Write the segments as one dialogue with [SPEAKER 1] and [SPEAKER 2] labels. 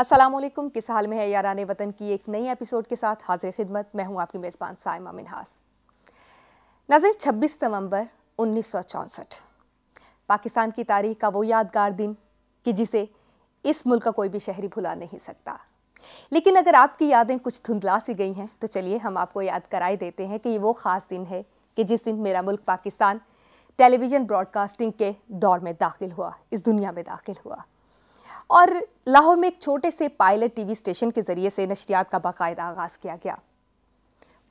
[SPEAKER 1] असलम किस हाल में है यारान वतन की एक नई एपिसोड के साथ हाजिर खिदमत मैं हूँ आपकी मेज़बान सायमा मिनहास नाजिन 26 नवंबर उन्नीस पाकिस्तान की तारीख का वो यादगार दिन कि जिसे इस मुल्क का कोई भी शहरी भुला नहीं सकता लेकिन अगर आपकी यादें कुछ धुंधला सी गई हैं तो चलिए हम आपको याद कराए देते हैं कि ये वो ख़ास दिन है कि जिस दिन मेरा मुल्क पाकिस्तान टेलीविज़न ब्रॉडकास्टिंग के दौर में दाखिल हुआ इस दुनिया में दाखिल हुआ और लाहौर में एक छोटे से पायलट टीवी स्टेशन के ज़रिए से नशरियात का बाकायदा आगाज़ किया गया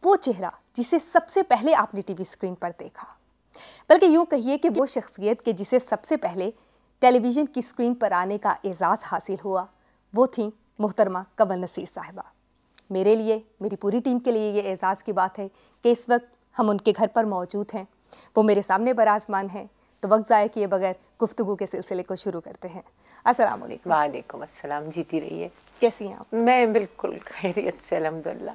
[SPEAKER 1] वो चेहरा जिसे सबसे पहले आपने टीवी स्क्रीन पर देखा बल्कि यूँ कहिए कि वो शख्सियत के जिसे सबसे पहले टेलीविज़न की स्क्रीन पर आने का एज़ाज़ हासिल हुआ वो थी मोहतरमा कमल नसीर साहिबा मेरे लिए मेरी पूरी टीम के लिए ये एज़ाज़ की बात है कि इस वक्त हम उनके घर पर मौजूद हैं वो मेरे सामने बराजमान हैं तो वक्त ज़ाय किए बगैर गुफ्तु के सिलसिले को शुरू करते हैं
[SPEAKER 2] असल वालेकुम वालेकुम जीती रहिए कैसी हैं आप मैं बिल्कुल खैरियत से अलहमदिल्ला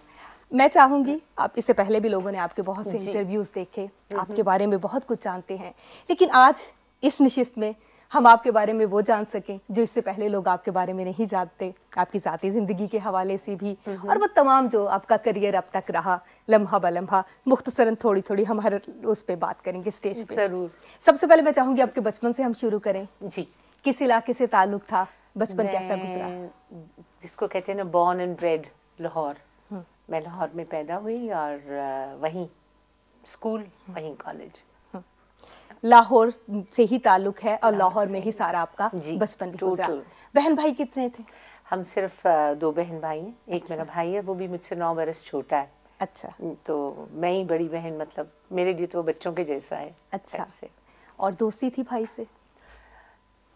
[SPEAKER 1] मैं चाहूँगी आप इससे पहले भी लोगों ने आपके बहुत से इंटरव्यूज़ देखे हम्म, आपके हम्म। बारे में बहुत कुछ जानते हैं लेकिन आज इस नशिस्त में हम आपके बारे में वो जान सकें जो इससे पहले लोग आपके बारे में नहीं जानते आपकी ज़ाती ज़िंदगी के हवाले से भी और वो तमाम जो आपका करियर अब तक रहा लम्हा ब लम्हा मुख्तसरन थोड़ी थोड़ी हम हर उस पर बात करेंगे स्टेज पर ज़रूर सबसे पहले मैं चाहूँगी आपके बचपन से हम शुरू करें जी किस इलाके से ताल्लुक था बचपन कैसा गुजरा
[SPEAKER 2] जिसको कहते हैं ना born and bred Lahore hmm. मैं लाहौर में पैदा हुई और वहीं स्कूल वहीं कॉलेज
[SPEAKER 1] लाहौर से ही ताल्लुक है और लाहौर में ही सारा आपका बचपन बहन भाई कितने थे
[SPEAKER 2] हम सिर्फ दो बहन भाई हैं एक अच्छा। मेरा भाई है वो भी मुझसे नौ बरस छोटा है अच्छा तो मैं ही बड़ी बहन मतलब मेरे लिए तो वो बच्चों के जैसा है अच्छा से
[SPEAKER 1] और दोस्ती थी भाई से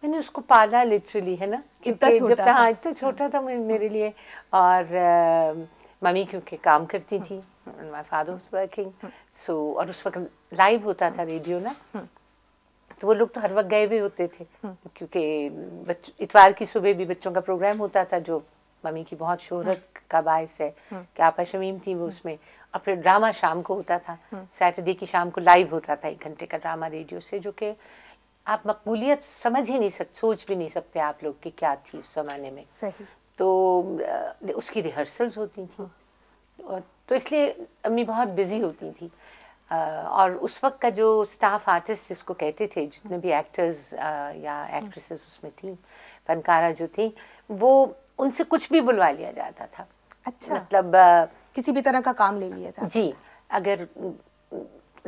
[SPEAKER 2] मैंने उसको पाला लिटरली है ना इतना छोटा जब था, हाँ
[SPEAKER 1] इतना छोटा था मेरे
[SPEAKER 2] लिए और मम्मी क्योंकि काम करती थी my father was working so और उस वक्त लाइव होता था रेडियो ना तो वो लोग तो हर वक्त गए हुए होते थे क्योंकि इतवार की सुबह भी बच्चों का प्रोग्राम होता था जो मम्मी की बहुत शोहरत का बायस है कि आपा शमीम थी वो उसमें और फिर ड्रामा शाम को होता था सैटरडे की शाम को लाइव होता था एक घंटे का ड्रामा रेडियो से जो कि आप मकबूलियत समझ ही नहीं सकते सोच भी नहीं सकते आप लोग की क्या थी उस जमाने में सही तो उसकी रिहर्सल्स होती थी हाँ। तो इसलिए अम्मी बहुत बिज़ी होती थी और उस वक्त का जो स्टाफ आर्टिस्ट जिसको कहते थे जितने भी एक्टर्स या एक्ट्रेसेस हाँ। उसमें थी फनकारा जो थी वो उनसे कुछ भी बुलवा लिया जाता था अच्छा मतलब
[SPEAKER 1] किसी भी तरह का काम ले लिया जाता जी अगर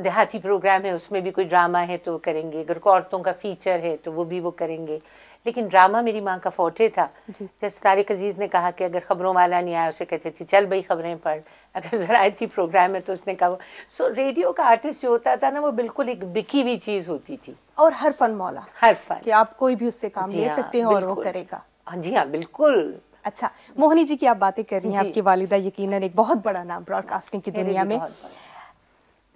[SPEAKER 2] देहाती प्रोग्राम है उसमें भी कोई ड्रामा है तो वो करेंगे अगर कोई औरतों का फीचर है तो वो भी वो करेंगे लेकिन ड्रामा मेरी माँ का फोटे था जैसे तारिक अजीज़ ने कहा कि अगर ख़बरों वाला नहीं आया उसे कहते थे चल भाई ख़बरें पढ़ अगर ज़रायती प्रोग्राम है तो उसने कहा वो सो रेडियो का आर्टिस्ट जो होता था ना वो बिल्कुल एक बिकी हुई चीज़ होती थी
[SPEAKER 1] और हर फन मौला हर फन कि आप कोई भी उससे काम ले हाँ, सकते हैं और वो करेगा
[SPEAKER 2] हाँ जी हाँ बिल्कुल
[SPEAKER 1] अच्छा मोहनी जी की आप बातें कर रही हैं आपकी वालिदा यकीनन एक बहुत बड़ा नाम ब्रॉडकास्टिंग की दुनिया में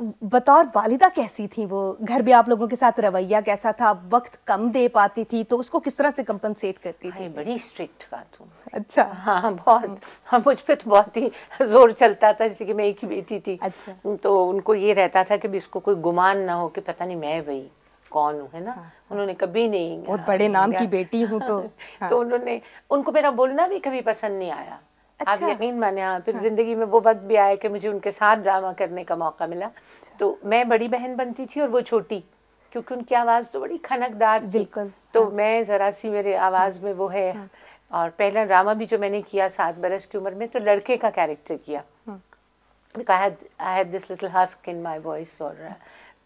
[SPEAKER 1] बतौर वालिदा कैसी थी वो घर में आप लोगों के साथ रवैया कैसा था वक्त कम दे पाती थी तो उसको किस तरह से कंपनसेट करती थी बड़ी स्ट्रिक्ट खातून अच्छा हाँ
[SPEAKER 2] बहुत हाँ मुझ पर तो बहुत ही जोर चलता था जैसे कि मैं एक ही बेटी थी अच्छा तो उनको ये रहता था कि भी इसको कोई गुमान ना हो कि पता नहीं मैं वही कौन हूँ है ना हाँ, हाँ। उन्होंने कभी नहीं बहुत बड़े हाँ, नाम की बेटी हूँ तो हाँ। तो उन्होंने उनको मेरा बोलना भी कभी पसंद नहीं आया अच्छा। आप यकीन माने आप हाँ, फिर हाँ। जिंदगी में वो वक्त भी आया कि मुझे उनके साथ ड्रामा करने का मौका मिला अच्छा। तो मैं बड़ी बहन बनती थी और वो छोटी क्योंकि उनकी आवाज़ तो बड़ी खनकदार बिल्कुल तो हाँ। मैं ज़रा सी मेरे आवाज़ हाँ। में वो है हाँ। और पहला ड्रामा भी जो मैंने किया सात बरस की उम्र में तो लड़के का कैरेक्टर
[SPEAKER 1] किया
[SPEAKER 2] this little husk in my voice और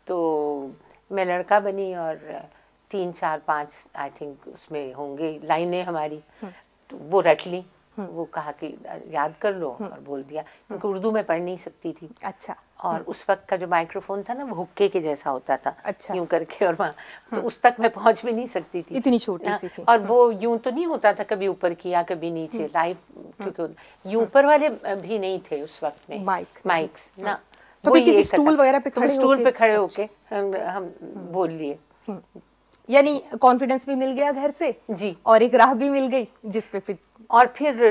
[SPEAKER 2] तो मैं लड़का बनी और तीन चार पाँच आई थिंक उसमें होंगे लाइनें हमारी तो वो रट ली हम्म, वो कहा कि याद कर लो हम्म। और बोल दिया हम्म। क्योंकि उर्दू में पढ़ नहीं सकती थी अच्छा और उस वक्त का जो माइक्रोफोन था ना वो हुक्के के जैसा होता था अच्छा यूं करके और वहाँ तो उस तक मैं पहुंच भी नहीं सकती थी इतनी छोटी हाँ, सी थी और वो यूं तो नहीं होता था कभी ऊपर किया कभी नीचे लाइव क्योंकि यूं ऊपर वाले भी नहीं थे उस वक्त में माइक माइक्स ना
[SPEAKER 1] तो किसी स्टूल वगैरह पे तो खड़े स्टूल पे खड़े
[SPEAKER 2] होके अच्छा। हम बोल लिए
[SPEAKER 1] यानी कॉन्फिडेंस भी मिल गया घर से जी और एक राह भी मिल गई जिस पे फिर और फिर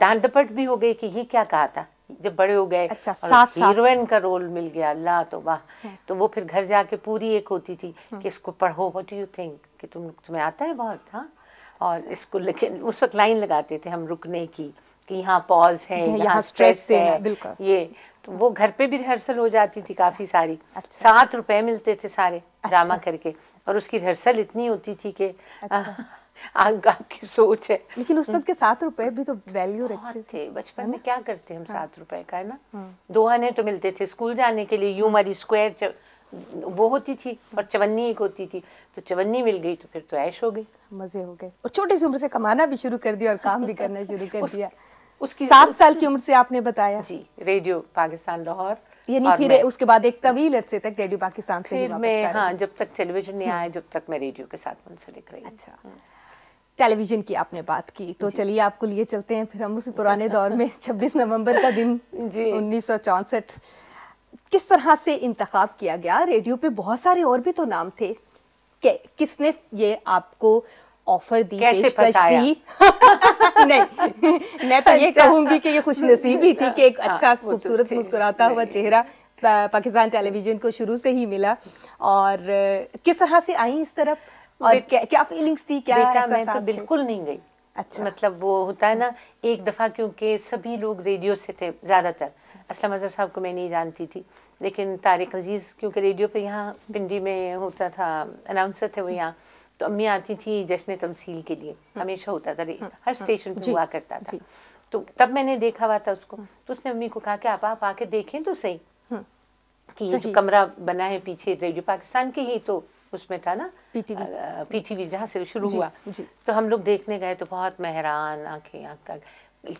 [SPEAKER 2] डांडपट भी हो गई कि ये क्या कहा था जब बड़े हो गए अच्छा, हीरोइन का रोल मिल गया अल्लाह तो वाह तो वो फिर घर जाके पूरी एक होती थी हम्म। कि इसको पढ़ो व्हाट यू थिंक कि तुम तुम्हें आता है बहुत हाँ और अच्छा। इसको लेकिन उस वक्त लाइन लगाते थे हम रुकने की कि यहाँ पॉज है यहाँ स्ट्रेस है ये तो वो घर पे भी रिहर्सल हो जाती थी अच्छा, काफी सारी अच्छा, सात रुपए मिलते थे सारे ड्रामा अच्छा, करके और उसकी रिहर्सल इतनी होती थी कि अच्छा। आगा की सोच है लेकिन
[SPEAKER 1] उस वक्त के सात रुपए भी तो वैल्यू
[SPEAKER 2] रखते थे बचपन में क्या करते हम हाँ। सात रुपए का है ना हाँ। दो आने तो मिलते थे स्कूल जाने के लिए यूमरी स्क्वायर वो होती थी और चवन्नी एक होती थी तो चवन्नी मिल गई तो फिर तो ऐश हो गई
[SPEAKER 1] मजे हो गए और छोटी सी उम्र से कमाना भी शुरू कर दिया और काम भी करना शुरू कर दिया उसकी सात साल की उम्र से आपने बताया जी
[SPEAKER 2] रेडियो पाकिस्तान लाहौर यानी फिर उसके
[SPEAKER 1] बाद एक तवील अरसे तक रेडियो पाकिस्तान से मैं हाँ
[SPEAKER 2] जब तक टेलीविजन नहीं आया जब तक मैं रेडियो के साथ
[SPEAKER 1] मुंसलिक रही अच्छा हाँ। टेलीविज़न की आपने बात की तो चलिए आपको लिए चलते हैं फिर हम उसी पुराने दौर में 26 नवंबर का दिन उन्नीस किस तरह से इंतखब किया गया रेडियो पे बहुत सारे और भी तो नाम थे किसने ये आपको ऑफर दी कैसे दी नहीं मैं तो ये अच्छा। कहूंगी कि ये खुश नसीबी थी कि एक अच्छा हाँ, तो खूबसूरत मुस्कुराता हुआ चेहरा पाकिस्तान टेलीविजन को शुरू से ही मिला और किस तरह से आई इस तरफ और क्या क्या फीलिंग्स थी क्या बेटा मैं तो बिल्कुल
[SPEAKER 2] नहीं गई अच्छा मतलब वो होता है ना एक दफ़ा क्योंकि सभी लोग रेडियो से थे ज़्यादातर असलम अजहर साहब को मैं नहीं जानती थी लेकिन तारिक अजीज़ क्योंकि रेडियो पे यहाँ पिंडी में होता था अनाउंसर थे वो हम्म। यहाँ तो अम्मी आती थी जश्न तमसील के लिए हम्म। हमेशा होता था हम्म। हर स्टेशन पर हुआ करता था तो तब मैंने देखा हुआ था उसको तो उसने अम्मी को कहा कि आप आप आके देखें तो सही कि ये जो कमरा बना है पीछे रेडियो पाकिस्तान के ही तो उसमें था ना पीटीवी पीटीवी जहाँ से शुरू हुआ तो हम लोग देखने गए तो बहुत मेहरान आंखें आंख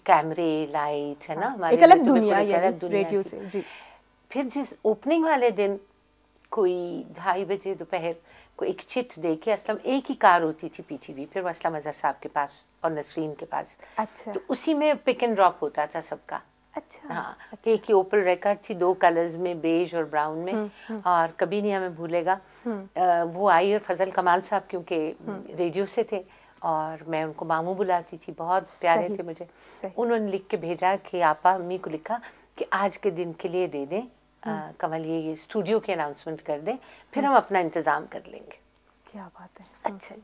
[SPEAKER 2] कैमरे लाइट है ना हाँ, एक अलग दुनिया रेडियो से जी फिर जिस ओपनिंग वाले दिन कोई ढाई बजे दोपहर को एक चिट दे के असलम एक ही कार होती थी पीटीवी फिर वो असलम अजहर साहब के पास और नसरीन के पास अच्छा तो उसी में पिक एंड ड्रॉप होता था सबका
[SPEAKER 1] अच्छा हाँ
[SPEAKER 2] अच्छा। एक ही ओपल रिकॉर्ड थी दो कलर्स में बेज और ब्राउन में हुँ, हम्म, हुँ. हम्म। और कभी नहीं हमें भूलेगा वो आई और फजल कमाल साहब क्योंकि हम्म। रेडियो से थे और मैं उनको मामू बुलाती थी बहुत प्यारे थे मुझे उन्होंने लिख के भेजा कि आपा अम्मी को लिखा कि आज के दिन के लिए दे दें हम्म। कमल ये ये स्टूडियो के अनाउंसमेंट कर दें फिर हम्म। हम अपना इंतज़ाम कर लेंगे
[SPEAKER 1] क्या बात है अच्छा जी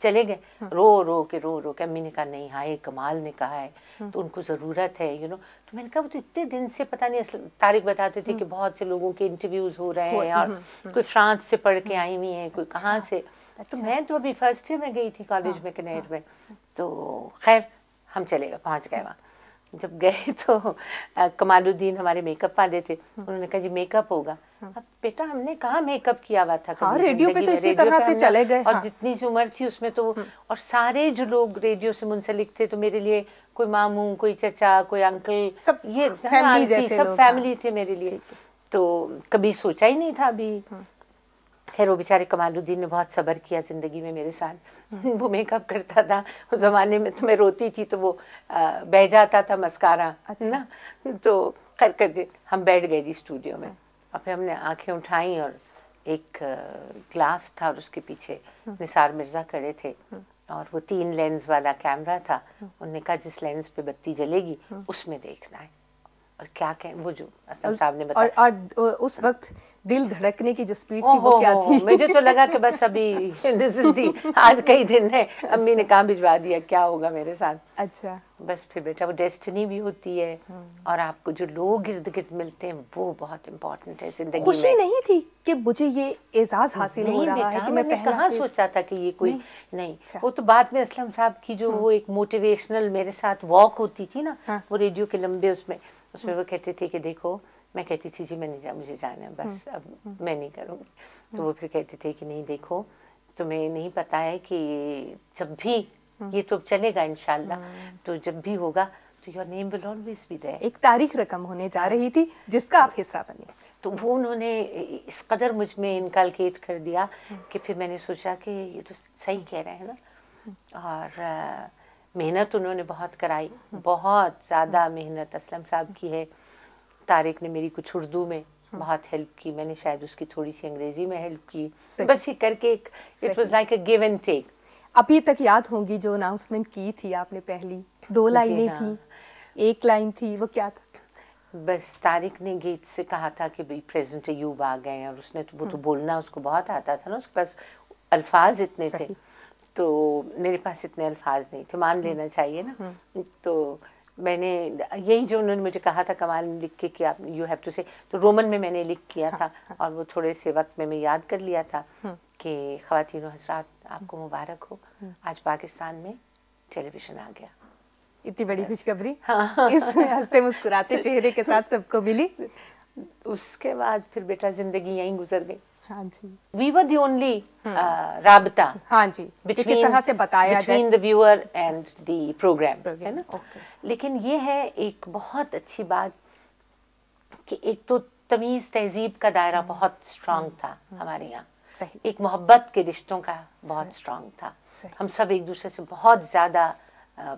[SPEAKER 2] चले गए हाँ। रो रो के रो रो के अम्मी ने कहा नहीं हाय कमाल ने कहा है हाँ। तो उनको ज़रूरत है यू नो तो मैंने कहा वो तो इतने दिन से पता नहीं असल तारिक बताते थे हाँ। कि बहुत से लोगों के इंटरव्यूज़ हो रहे हैं और कोई फ्रांस से पढ़ के आई हुई हैं कोई अच्छा, कहाँ से तो अच्छा। मैं तो अभी फर्स्ट ईयर में गई थी कॉलेज में कनेर में तो खैर हम चले गए पहुँच गए वहाँ जब गए तो कमालुद्दीन हमारे मेकअप वाले थे उन्होंने कहा जी मेकअप होगा हाँ। अब बेटा हमने कहा मेकअप किया हुआ था हाँ, रेडियो पे तो इसी तरह से चले गए और हाँ। जितनी सी उम्र थी उसमें तो हाँ। और सारे जो लोग रेडियो से मुंसलिक थे तो मेरे लिए कोई मामू कोई चचा कोई अंकल सब ये फैमिली सब फैमिली हाँ। थे मेरे लिए तो कभी सोचा ही नहीं था अभी खैर वो बेचारे कमालुद्दीन ने बहुत सब्र किया ज़िंदगी में मेरे साथ वो मेकअप करता था उस ज़माने में तो मैं रोती थी तो वो बह जाता था मस्कारा अच्छा। ना तो खैर कर दे हम बैठ गए जी स्टूडियो में और फिर हमने आंखें उठाई और एक ग्लास था और उसके पीछे हम्म। निसार मिर्ज़ा खड़े थे हम्म। और वो तीन लेंस वाला कैमरा था हम्म। उनने कहा जिस लेंस पे बत्ती जलेगी उसमें देखना है और क्या कहें वो जो असलम साहब ने बताया और,
[SPEAKER 1] और उस वक्त दिल धड़कने की जो स्पीड थी वो क्या थी मुझे तो लगा कि
[SPEAKER 2] बस अभी दिस इज दी आज कई दिन है अच्छा। अम्मी ने कहा भिजवा दिया क्या होगा मेरे साथ अच्छा बस फिर बेटा वो डेस्टिनी भी होती है हम्म। और आपको जो लोग इर्द गिर्द मिलते हैं वो बहुत इम्पोर्टेंट है जिंदगी खुशी
[SPEAKER 1] नहीं थी कि मुझे ये एजाज हासिल हो रहा है कि मैं पहला कहाँ सोचा
[SPEAKER 2] था कि ये कोई नहीं अच्छा। वो तो बाद में असलम साहब की जो हाँ। वो एक मोटिवेशनल मेरे साथ वॉक होती थी ना हाँ। वो रेडियो के लंबे उसमें उसमें वो कहते थे कि देखो मैं कहती थी जी मैं नहीं जा मुझे जाना है बस हम्म। अब मैं नहीं करूँगी तो वो हम्म। फिर कहते थे कि नहीं देखो तुम्हें नहीं पता है कि जब भी हम्म। ये तो चलेगा इनशाला तो जब भी होगा तो your name will always be there एक तारीख रकम होने जा रही थी जिसका आप हिस्सा बने तो वो उन्होंने इस कदर मुझ में इनकलकेट कर दिया कि फिर मैंने सोचा कि ये तो सही कह रहे हैं ना और मेहनत उन्होंने बहुत कराई बहुत ज़्यादा मेहनत असलम साहब की है तारिक ने मेरी कुछ उर्दू में हम्म। बहुत हेल्प की मैंने शायद उसकी थोड़ी सी अंग्रेजी में हेल्प की बस ये करके एक it was like a give
[SPEAKER 1] and take अभी तक याद होंगी जो अनाउंसमेंट की थी आपने पहली दो लाइनें हाँ। थी एक लाइन थी वो क्या था
[SPEAKER 2] बस तारिक ने गेट से कहा था कि भाई प्रेजेंट यूब आ गए हैं और उसने तो वो तो हम्म। बोलना उसको बहुत आता था ना उसके पास अल्फाज इतने थे तो मेरे पास इतने अल्फाज नहीं थे मान लेना हम्म। चाहिए ना हम्म। तो मैंने यही जो उन्होंने मुझे कहा था कमाल लिख के कि आप यू हैव टू से तो रोमन में मैंने लिख किया हाँ, था हाँ। और वो थोड़े से वक्त में मैं याद कर लिया था हम्म। कि खातिन हजरात आपको मुबारक हो आज पाकिस्तान में टेलीविज़न आ गया इतनी बड़ी खुशखबरी हाँ इस हंसते मुस्कुराते चेहरे के साथ सबको मिली उसके बाद फिर बेटा ज़िंदगी यहीं गुजर गई हाँ जी वी वर दी ओनली राबता हाँ जी between, किस तरह से बताया between the viewer and the program है ना okay. लेकिन ये है एक बहुत अच्छी बात कि एक तो तमीज़ तहजीब का दायरा hmm. बहुत स्ट्रांग hmm. था hmm. हमारे यहाँ एक मोहब्बत के रिश्तों का बहुत स्ट्रांग था हम सब एक दूसरे से बहुत ज़्यादा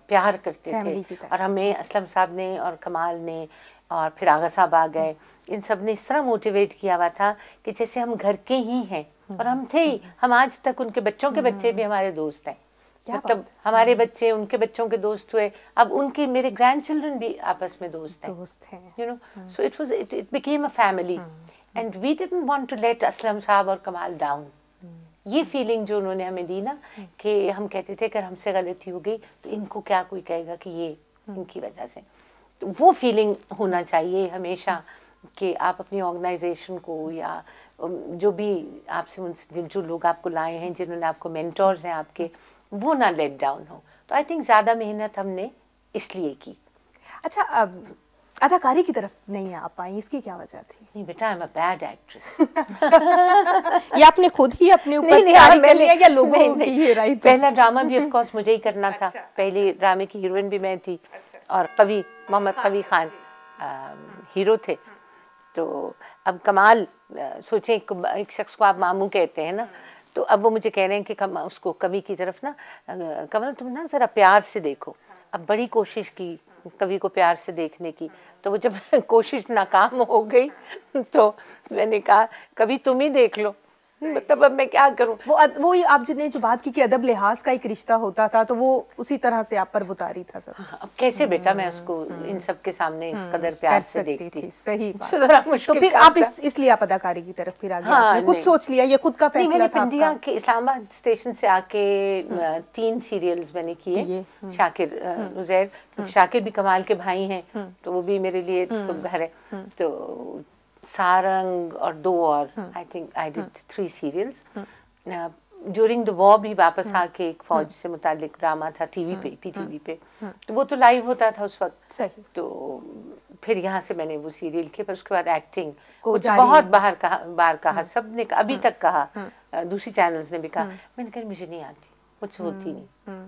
[SPEAKER 2] प्यार करते थे और हमें असलम साहब ने और कमाल ने और फिर आगा साहब आ गए इन सब ने इस तरह मोटिवेट किया हुआ था कि जैसे हम घर के ही हैं और हम थे ही हम्म। हम आज तक उनके बच्चों के बच्चे भी हम्म। हमारे दोस्त हैं मतलब हमारे हम्म। बच्चे उनके बच्चों के दोस्त हुए अब उनके मेरे ग्रैंड चिल्ड्रन भी आपस में दोस्त हैं दोस्त हैं you know so it was it it became a family and we didn't want to let Aslam Sahab और कमाल डाउन ये फीलिंग जो उन्होंने हमें दी ना कि हम कहते थे अगर हमसे गलती हो गई तो इनको क्या कोई कहेगा कि ये इनकी वजह से तो वो फीलिंग होना चाहिए हमेशा कि आप अपनी ऑर्गेनाइजेशन को या जो भी आपसे उन जिन जो लोग आपको लाए हैं जिन्होंने आपको मेंटोर्स हैं आपके वो ना लेट डाउन हो तो आई थिंक ज़्यादा मेहनत हमने इसलिए की
[SPEAKER 1] अच्छा अब अदाकारी की तरफ नहीं आ पाई इसकी क्या वजह थी नहीं बेटा I am a bad actress ये आपने खुद ही अपने ऊपर हाँ, कर लिया या लोगों नहीं, की
[SPEAKER 2] नहीं, राय पहला ड्रामा भी ऑफ कोर्स मुझे ही करना अच्छा, था अच्छा, पहले ड्रामे की हीरोइन भी मैं थी अच्छा, और कवि मोहम्मद हाँ, कवि खान हीरो हाँ। थे तो अब कमाल सोचें एक, एक शख्स को आप मामू कहते हैं ना तो अब वो मुझे कह रहे हैं कि कम उसको कवि की तरफ ना कमल तुम ना ज़रा प्यार से देखो अब बड़ी कोशिश की कवि को प्यार से देखने की तो वो जब कोशिश नाकाम हो गई तो मैंने कहा कभी तुम ही देख लो मतलब अब मैं क्या करूँ
[SPEAKER 1] वो अद, वो आप जिन्हें जो बात की कि अदब लिहाज का एक रिश्ता होता था तो वो उसी तरह से आप पर उतारी था सर हाँ, अब
[SPEAKER 2] कैसे बेटा मैं उसको हम्म, हम्म। इन सब के सामने इस हम्म, कदर प्यार से देखती थी सही तो फिर आप इस
[SPEAKER 1] इसलिए आप अदाकारी की तरफ फिर आगे हाँ, खुद सोच लिया ये खुद का फैसला था इंडिया के इस्लामाबाद स्टेशन से
[SPEAKER 2] आके तीन सीरियल मैंने किए शाकिर उजैर शाकिर भी कमाल के भाई हैं तो वो भी मेरे लिए तो घर है तो सारंग और दो और I think I did three serials during the war भी वापस hmm. आके एक hmm. फौज से मुतालिक ड्रामा था टीवी hmm. पे पीटीवी पे तो वो तो लाइव होता था उस वक्त सही तो फिर यहाँ से मैंने वो सीरियल किया पर उसके बाद एक्टिंग कुछ बहुत बाहर कहा बार कहा सब ने अभी तक कहा दूसरी चैनल्स ने भी कहा मैंने
[SPEAKER 1] कहा मुझे नहीं आती मुझसे होती नहीं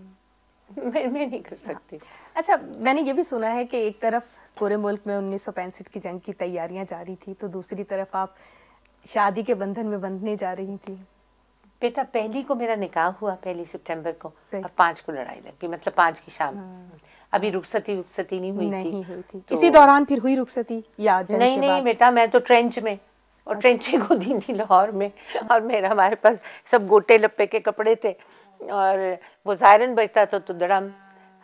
[SPEAKER 1] मैं मैं नहीं कर सकती हाँ। अच्छा मैंने ये भी सुना है कि एक तरफ पूरे मुल्क में उन्नीस की जंग की तैयारियां जारी थी तो दूसरी तरफ आप शादी के बंधन में बंधने जा रही थी
[SPEAKER 2] बेटा पहली को मेरा निकाह हुआ पहली सितंबर को और पांच को लड़ाई लग गई मतलब पांच की शाम हाँ। अभी रुखसती रुखसती
[SPEAKER 1] नहीं हुई नहीं थी, हुई थी। तो... इसी दौरान फिर हुई रुखसती या नहीं नहीं
[SPEAKER 2] बेटा मैं तो ट्रेंच में और अच्छा। ट्रेंचे को दी थी लाहौर में अच्छा। और मेरा हमारे पास सब गोटे लप्पे के कपड़े थे और वो जायरन बजता था तो दड़म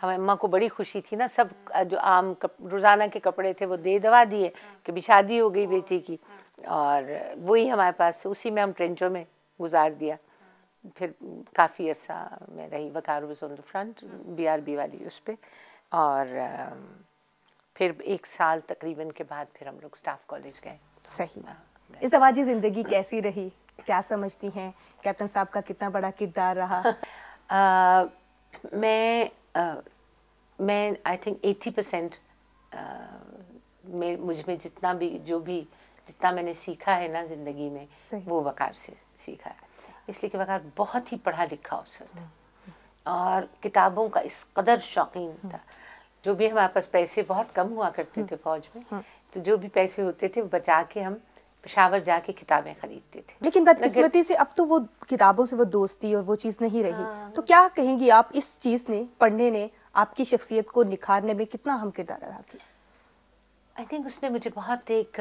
[SPEAKER 2] हमारी अम्मा को बड़ी खुशी थी ना सब जो आम कप, रोज़ाना के कपड़े थे वो दे दवा दिए कि भी शादी हो गई बेटी की और वही हमारे पास थे उसी में हम ट्रेंचों में गुजार दिया फिर काफ़ी अरसा मैं रही Waqar on the front B R B वाली उस पर और फिर एक साल तकरीबन के बाद फिर हम लोग स्टाफ कॉलेज गए सही हाँ,
[SPEAKER 1] इस दवाजी ज़िंदगी कैसी रही क्या समझती हैं कैप्टन साहब का कितना बड़ा किरदार रहा
[SPEAKER 2] मैं मैं आई थिंक एट्टी परसेंट मुझ में जितना भी जो भी जितना मैंने सीखा है ना जिंदगी में वो वकार से सीखा है अच्छा। इसलिए कि वकार बहुत ही पढ़ा लिखा अवसर था हम्म, हम्म। और किताबों का इस कदर शौकीन हम्म। था जो भी हमारे पास पैसे बहुत कम हुआ करते थे फौज में तो जो भी पैसे होते थे बचा के हम पेशावर जाके किताबें खरीदते थे लेकिन बदकिस्मती
[SPEAKER 1] से अब तो वो किताबों से वो दोस्ती और वो चीज़ नहीं रही हाँ, तो क्या कहेंगी आप इस चीज़ ने पढ़ने ने आपकी शख्सियत को निखारने में कितना हम किरदार अदा किया
[SPEAKER 2] आई थिंक उसने मुझे बहुत एक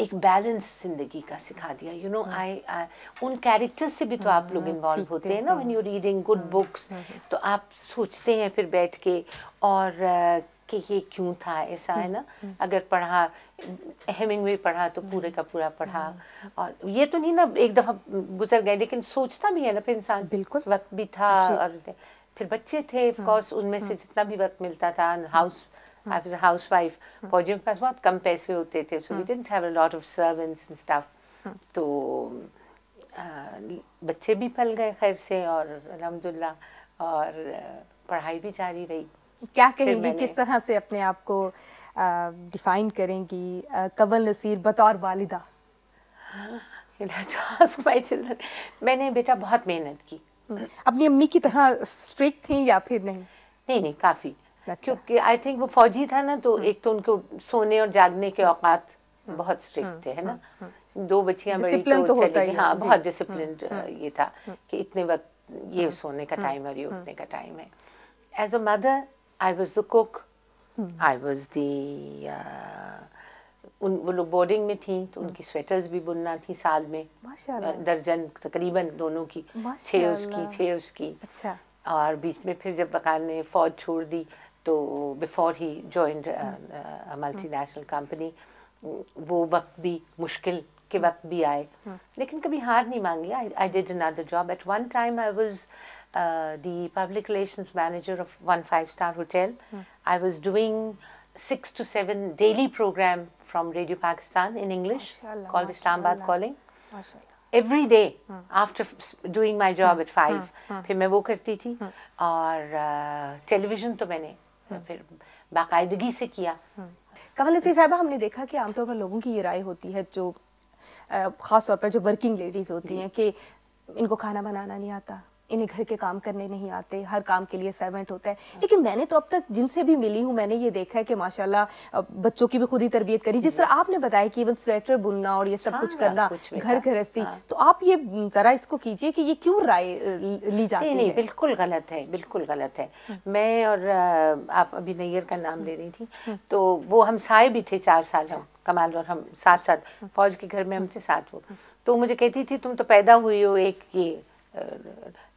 [SPEAKER 2] एक बैलेंस जिंदगी का सिखा दिया यू नो आई उन कैरेक्टर्स से भी तो आप लोग इन्वॉल्व हाँ, हाँ, होते हैं ना when you reading good books तो आप सोचते हैं फिर बैठ के और uh, कि ये क्यों था ऐसा हम्म, है ना हम्म। अगर पढ़ा हेमिंग में पढ़ा तो पूरे का पूरा पढ़ा हाँ। और ये तो नहीं ना एक दफ़ा गुजर गए लेकिन सोचता भी है ना फिर इंसान बिल्कुल वक्त भी था और फिर बच्चे थे ऑफकोर्स हाँ। उनमें से हाँ। जितना भी वक्त मिलता था हाउस हाउस वाइफ फौजियों के पास बहुत कम पैसे होते थे so we didn't have a lot of servants and staff तो बच्चे भी पल गए खैर से और अलहमदिल्ला और पढ़ाई भी जारी रही
[SPEAKER 1] क्या कहेंगी किस तरह से अपने आप को डिफाइन करेंगी कबल नसीर बतौर वालिदा
[SPEAKER 2] मैंने बेटा बहुत मेहनत की
[SPEAKER 1] अपनी अम्मी की तरह स्ट्रिक्ट थी या फिर नहीं
[SPEAKER 2] नहीं नहीं काफ़ी अच्छा। क्योंकि आई थिंक वो फौजी था ना तो हम्म। एक तो उनको सोने और जागने के औकात हम्म। बहुत स्ट्रिक्ट हम्म। थे है ना दो बच्चियां बड़ी तो, तो होता ही हाँ बहुत डिसिप्लिन ये था कि इतने वक्त ये सोने का टाइम है और ये उठने का टाइम है as a mother I was the cook I was the उन वो लोग बोर्डिंग में थी तो उनकी स्वेटर्स hmm. भी बुनना थी साल में दर्जन तकरीबन दोनों की छः उसकी छः उसकी अच्छा और बीच में फिर जब बकार ने फौज छोड़ दी तो before he join multinational company वो वक्त भी मुश्किल के hmm. वक्त भी आए hmm. लेकिन कभी हार नहीं मांगी I I did another job at one time I was uh, the public relations manager of one five-star hotel. Mm. I was doing six to seven daily program from Radio Pakistan in English Mashallah, called Islamabad Calling. Mashallah. Every day after doing my job at five फिर मैं वो करती थी और television uh, तो मैंने फिर बाकायदगी से किया
[SPEAKER 1] कमल नसीर साहबा हमने देखा कि आमतौर पर लोगों की ये राय होती है जो ख़ास तौर पर जो वर्किंग लेडीज़ होती हैं कि इनको खाना बनाना नहीं आता इन्हें घर के काम करने नहीं आते हर काम के लिए सर्वेंट होता है लेकिन मैंने तो अब तक जिनसे भी मिली हूँ मैंने ये देखा है कि माशाल्लाह बच्चों की भी खुद ही तरबियत करी जिस तरह आपने बताया कि इवन स्वेटर बुनना और ये सब हाँ, कुछ करना कुछ घर गृहस्थी हाँ। तो आप ये जरा इसको कीजिए कि ये क्यों राय ली जाती है नहीं
[SPEAKER 2] बिल्कुल गलत है बिल्कुल गलत है हम्म। मैं और आप अभी नैयर का नाम ले रही थी हम्म। तो वो हम साए भी थे चार साल अच्छा। हम कमाल और हम साथ साथ हम्म। फौज के घर में हम थे साथ वो तो मुझे कहती थी तुम तो पैदा हुई हो एक ये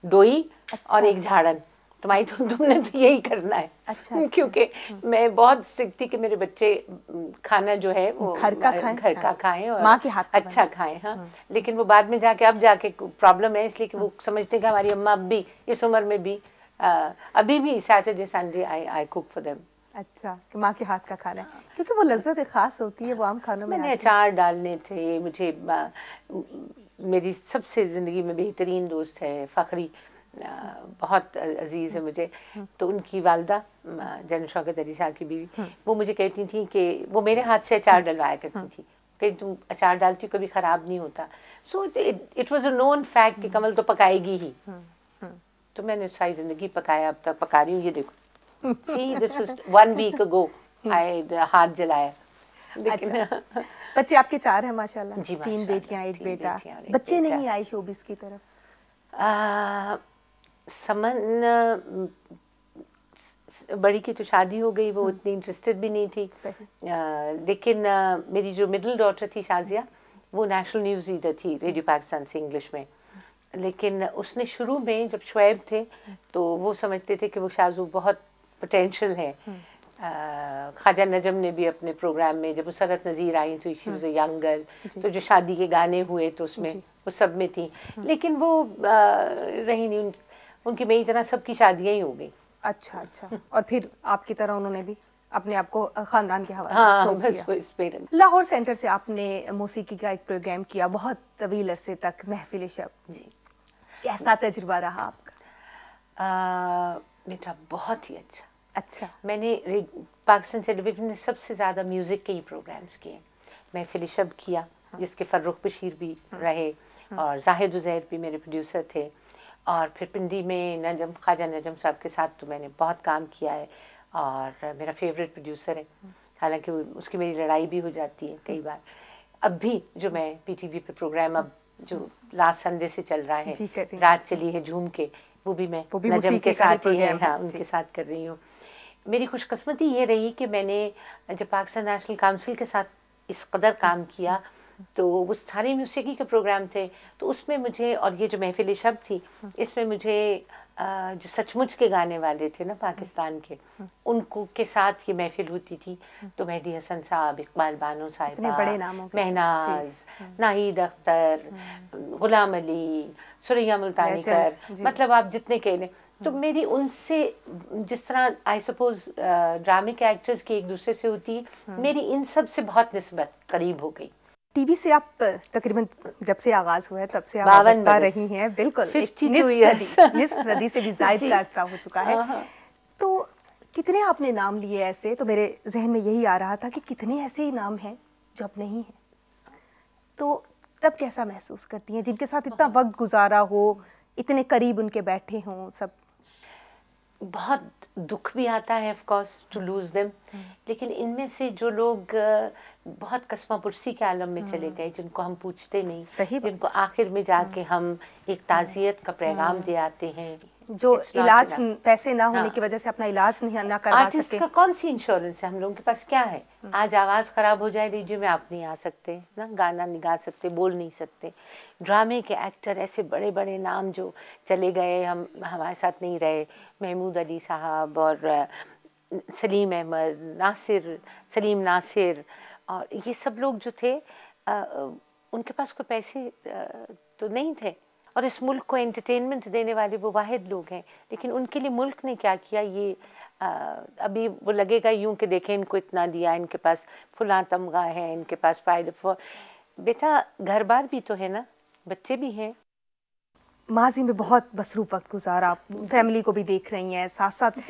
[SPEAKER 2] डोई अच्छा। और एक झाड़न तुम्हारी तुम तो- तुमने तो यही करना है अच्छा, अच्छा। क्योंकि अच्छा। मैं बहुत स्ट्रिक्ट थी कि मेरे बच्चे खाना जो है वो घर का खाएं घर का हाँ। खाएं और माँ के हाथ अच्छा खाएं हाँ हम्म। लेकिन वो बाद में जाके अब जाके प्रॉब्लम है इसलिए कि वो हम्म। समझते कि हमारी अम्मा अब भी इस उम्र में भी अभी भी Saturday Sunday I I cook for them
[SPEAKER 1] अच्छा कि माँ के हाथ का खाना है क्योंकि वो लज्जत खास होती है वो आम खानों में अचार
[SPEAKER 2] डालने थे मुझे मेरी सबसे ज़िंदगी में बेहतरीन दोस्त है फ़खरी अच्छा। बहुत अजीज़ है हम्म। मुझे हम्म। तो उनकी वालदा जन शौकत अली शाह की बीवी हम्म। वो मुझे कहती थी कि वो मेरे हाथ से अचार डलवाया करती थी कि तुम अचार डालती कभी ख़राब नहीं होता so it was a known fact कि कमल तो पकाएगी ही तो मैंने सारी ज़िंदगी पकाया अब तक पका रही हूँ ये देखो
[SPEAKER 1] See, this was one week ago.
[SPEAKER 2] I हाथ जलाया अच्छा,
[SPEAKER 1] बच्चे आपके चार हैं माशाल्लाह जी तीन बेटियां एक बेटा बच्चे नहीं आए शोबिस
[SPEAKER 2] की तरफ समन बड़ी की तो शादी हो गई वो हम्म। इतनी इंटरेस्टेड भी नहीं थी आ, लेकिन आ, मेरी जो मिडिल डॉटर थी शाजिया वो नेशनल न्यूज़ रीडर थी रेडियो पाकिस्तान से इंग्लिश में लेकिन उसने शुरू में जब शुएब थे हम्म। तो वो समझते थे कि वो शाजू बहुत पोटेंशियल है hmm. ख्वाजा नजम ने भी अपने प्रोग्राम में जब उसरत नज़ीर आई थी she was a young girl तो जो शादी के गाने हुए तो उसमें वो सब में थी hmm.
[SPEAKER 1] लेकिन वो रही नहीं उनकी मेरी तरह सबकी शादियाँ ही हो गई अच्छा अच्छा और फिर आपकी तरह उन्होंने भी अपने आप को खानदान के हवाले हाँ, सौंप दिया लाहौर सेंटर से आपने मौसीकी का एक प्रोग्राम किया बहुत तवील अरसे तक महफिल शब कैसा तजुर्बा रहा आपका बेटा बहुत
[SPEAKER 2] ही अच्छा अच्छा मैंने पाकिस्तान टेलीविज़न में सबसे ज़्यादा म्यूज़िक के ही प्रोग्राम्स किए मैं शब किया हाँ। जिसके फ़र्रुख बशीर भी हाँ। रहे हाँ। और जाहिद उज़ैर भी मेरे प्रोड्यूसर थे और फिर पिंडी में नजम ख्वाजा नजम साहब के साथ तो मैंने बहुत काम किया है और मेरा फेवरेट प्रोड्यूसर है हालांकि उसकी मेरी लड़ाई भी हो जाती है कई बार अब भी जो मैं पीटीवी पे प्रोग्राम अब जो लास्ट संडे से चल रहा है रात चली है झूम के वो भी मैं वो भी नजम के साथ ही है हाँ उनके साथ कर रही हूँ मेरी खुशकस्मती ये रही कि मैंने जब पाकिस्तान नेशनल काउंसिल के साथ इस कदर काम किया तो वो स्थानीय म्यूसिकी के प्रोग्राम थे तो उसमें मुझे और ये जो महफिल शब थी इसमें मुझे जो सचमुच के गाने वाले थे ना पाकिस्तान के उनको के साथ ये महफिल होती थी तो मेहदी हसन साहब इकबाल बानो साहिब बड़े महनाज नाहिद अख्तर हम्म। गुलाम अली सुरैया मुल्तानी कर मतलब आप जितने कह लें तो हाँ। मेरी उनसे जिस तरह आई सपोज ड्रामिक एक्टर्स की एक दूसरे से होती हाँ। मेरी इन सब से बहुत नस्बत करीब हो गई
[SPEAKER 1] टीवी से आप uh, तकरीबन जब से आगाज हुआ है तब से आप बता रही हैं बिल्कुल सदी से भी अरसा हो चुका है हाँ, तो कितने आपने नाम लिए ऐसे तो मेरे जहन में यही आ रहा था कि कितने ऐसे ही नाम हैं जो अब नहीं हैं तो तब कैसा महसूस करती हैं जिनके साथ इतना वक्त गुजारा हो इतने करीब उनके बैठे हों सब बहुत दुख भी आता है of course
[SPEAKER 2] to lose them लेकिन इनमें से जो लोग बहुत कस्मा पुरसी के आलम में चले हम्म। गए जिनको हम पूछते नहीं सही जिनको आखिर में जाके हम्म। हम एक ताज़ियत का हम्म। पैगाम दे आते हैं जो
[SPEAKER 1] इलाज पैसे ना होने हाँ। की वजह से अपना इलाज नहीं ना करवा आर्टिस्ट सके। का
[SPEAKER 2] कौन सी इंश्योरेंस है हम लोगों के पास क्या है हम्म। आज आवाज़ ख़राब हो जाए रेडियो में आप नहीं आ सकते ना गाना नहीं गा सकते बोल नहीं सकते ड्रामे के एक्टर ऐसे बड़े बड़े नाम जो चले गए हम हमारे साथ नहीं रहे महमूद अली साहब और सलीम अहमद नासिर सलीम नासिर और ये सब लोग जो थे आ, उनके पास कोई पैसे आ, तो नहीं थे और इस मुल्क को एंटरटेनमेंट देने वाले वो वाहिद लोग हैं लेकिन उनके लिए मुल्क ने क्या किया ये आ, अभी वो लगेगा यूं कि देखें इनको इतना दिया इनके पास फुला तमगा है इनके पास फायदे बेटा घर बार भी तो है ना बच्चे भी हैं
[SPEAKER 1] माजी में बहुत मसरूफ वक्त गुजारा फैमिली को भी देख रही हैं साथ साथ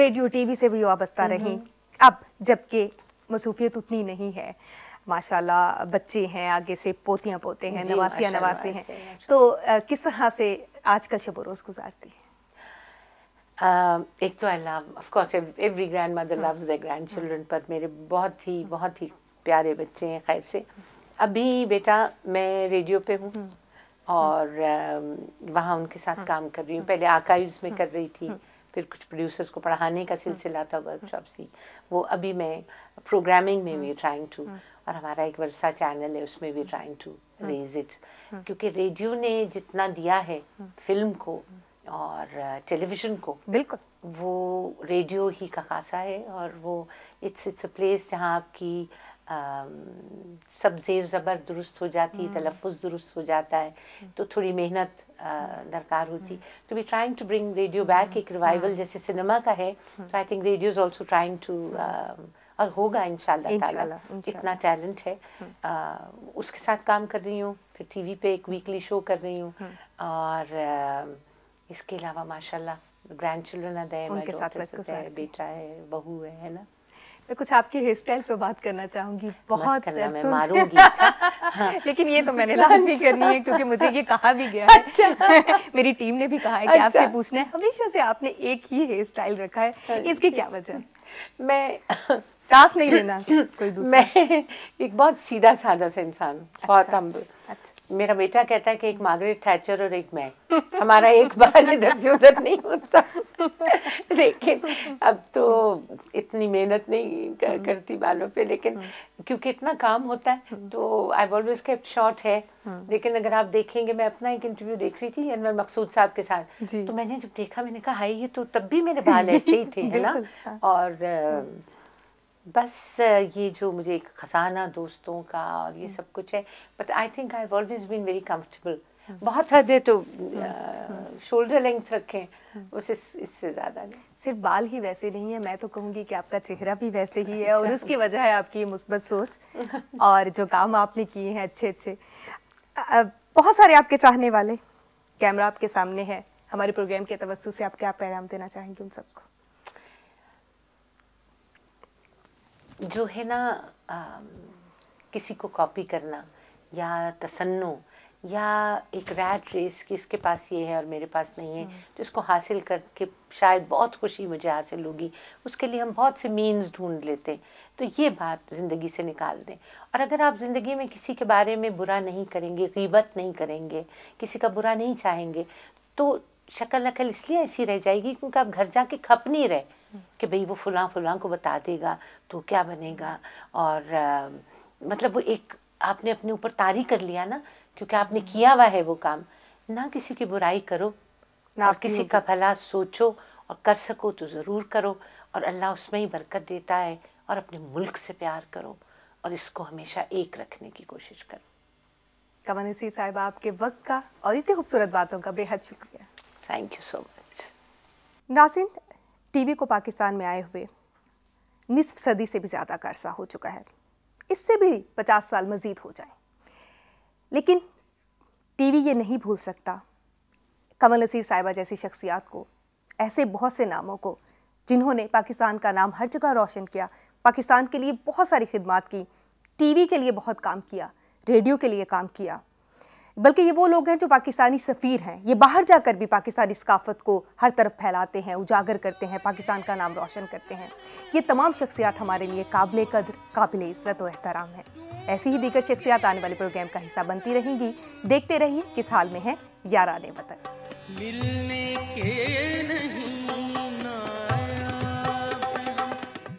[SPEAKER 1] रेडियो टीवी से भी वाबस्ता हम्म, रही हम्म। अब जबकि मसरूफियत उतनी नहीं है माशाल्लाह बच्चे हैं आगे से पोतियाँ पोते हैं नवासियाँ नवासे हैं तो किस तरह से आजकल शब रोज़ गुजारती है
[SPEAKER 2] एक तो I love course every grandmother loves the grandchildren पर मेरे बहुत ही बहुत ही प्यारे बच्चे हैं खैर से अभी बेटा मैं रेडियो पे हूँ हम्म। और वहाँ उनके साथ हाँ। काम कर रही हूँ हाँ। पहले आकाइव्स में हाँ। कर रही थी फिर कुछ प्रोड्यूसर्स को पढ़ाने का सिलसिला था वर्कशॉप सी वो अभी मैं प्रोग्रामिंग में भी ट्राइंग टू और हमारा एक वर्षा चैनल है उसमें भी ट्राइंग टू रेज इट क्योंकि रेडियो ने जितना दिया है फिल्म हम्म। को हम्म। और टेलीविजन uh, को बिल्कुल वो रेडियो ही का खासा है और वो इट्स इट्स अ प्लेस जहाँ आपकी um, सब जेर ज़बर दुरुस्त हो जाती है हम्म। तलफ़ दुरुस्त हो जाता है तो थोड़ी मेहनत uh, दरकार होती तो we trying to bring radio back एक रिवाइवल जैसे सिनेमा का है तो I think radio is also trying to और होगा इन इतना टैलेंट है हम्म। आ, उसके साथ काम कर रही हूँ फिर टीवी पे एक वीकली शो कर रही हूँ हम्म। और आ, इसके अलावा माशाल्लाह ग्रैंड चिल्ड्रन उनके साथ बेटा है बहू है है ना
[SPEAKER 1] मैं कुछ आपके हेयर स्टाइल पे बात करना चाहूंगी बहुत मारूंगी अच्छा? हाँ। लेकिन ये तो मैंने लाजमी अच्छा। करनी है क्योंकि मुझे ये कहा भी गया है अच्छा। मेरी टीम ने भी कहा है कि अच्छा। आपसे पूछना है हमेशा से आपने एक ही हेयर स्टाइल रखा है हाँ इसकी क्या वजह मैं चांस नहीं लेना कोई दूसरा मैं
[SPEAKER 2] एक बहुत सीधा साधा सा इंसान अच्छा, बहुत हम्बल अच्छा। मेरा बेटा कहता है कि एक मार्गरेट थैचर और एक मैं हमारा एक बार इधर से उधर नहीं होता लेकिन अब तो इतनी मेहनत नहीं हम्म। करती बालों पे लेकिन हम्म। क्योंकि इतना काम होता है हम्म। तो आई ऑलवेज केप्ट शॉर्ट है लेकिन अगर आप देखेंगे मैं अपना एक इंटरव्यू देख रही थी अनवर मकसूद साहब के साथ तो मैंने जब देखा मैंने कहा हाई ये तो तब भी मेरे बाल ऐसे ही थे है ना हाँ। और बस ये जो मुझे एक खजाना दोस्तों का और ये हम्म। सब कुछ है but I think I always been very comfortable
[SPEAKER 1] बहुत हद है तो शोल्डर हम्म। लेंथ रखें हम्म। उससे इससे ज़्यादा नहीं सिर्फ बाल ही वैसे नहीं है मैं तो कहूँगी कि आपका चेहरा भी वैसे ही है और अच्छा। उसकी वजह है आपकी मुस्बत सोच और जो काम आपने किए हैं अच्छे अच्छे बहुत सारे आपके चाहने वाले कैमरा आपके सामने है हमारे प्रोग्राम के तवस्तु से आप क्या पैगाम देना चाहेंगे उन सबको
[SPEAKER 2] जो है ना आ, किसी को कॉपी करना या तसन्नो या एक रैट रेस कि इसके पास ये है और मेरे पास नहीं है हम्म। तो इसको हासिल करके शायद बहुत खुशी मुझे हासिल होगी उसके लिए हम बहुत से मीन्स ढूंढ लेते हैं तो ये बात ज़िंदगी से निकाल दें और अगर आप ज़िंदगी में किसी के बारे में बुरा नहीं करेंगे गीबत नहीं करेंगे किसी का बुरा नहीं चाहेंगे तो शक्ल नकल इसलिए ऐसी रह जाएगी क्योंकि आप घर जाके खप नहीं रहे कि भाई वो फलां फलां को बता देगा तो क्या बनेगा और आ, मतलब वो एक आपने अपने ऊपर तारी कर लिया ना क्योंकि आपने हम्म। किया हुआ है वो काम ना किसी की बुराई करो ना और किसी का भला सोचो और कर सको तो ज़रूर करो और अल्लाह उसमें ही बरकत देता है और अपने मुल्क से प्यार करो
[SPEAKER 1] और इसको हमेशा एक रखने की कोशिश करो सी साहब आपके वक्त का और इतनी खूबसूरत बातों का बेहद शुक्रिया थैंक यू सो मच नासिन टीवी को पाकिस्तान में आए हुए निसफ सदी से भी ज़्यादा का अरसा हो चुका है इससे भी पचास साल मज़ीद हो जाए लेकिन टीवी ये नहीं भूल सकता कमल नसीर साहिबा जैसी शख्सियात को ऐसे बहुत से नामों को जिन्होंने पाकिस्तान का नाम हर जगह रोशन किया पाकिस्तान के लिए बहुत सारी खिदमत की टीवी के लिए बहुत काम किया रेडियो के लिए काम किया बल्कि ये वो लोग हैं जो पाकिस्तानी सफ़ीर हैं ये बाहर जाकर भी पाकिस्तानी सकाफत को हर तरफ फैलाते हैं उजागर करते हैं पाकिस्तान का नाम रोशन करते हैं ये तमाम शख्सियात हमारे लिए काबिल कदर काबिल इज़्ज़त और एहतराम है ऐसी ही दीगर शख्सियात आने वाले प्रोग्राम का हिस्सा बनती रहेंगी देखते रहिए किस हाल में है यारा ने वतन मिलने के नहीं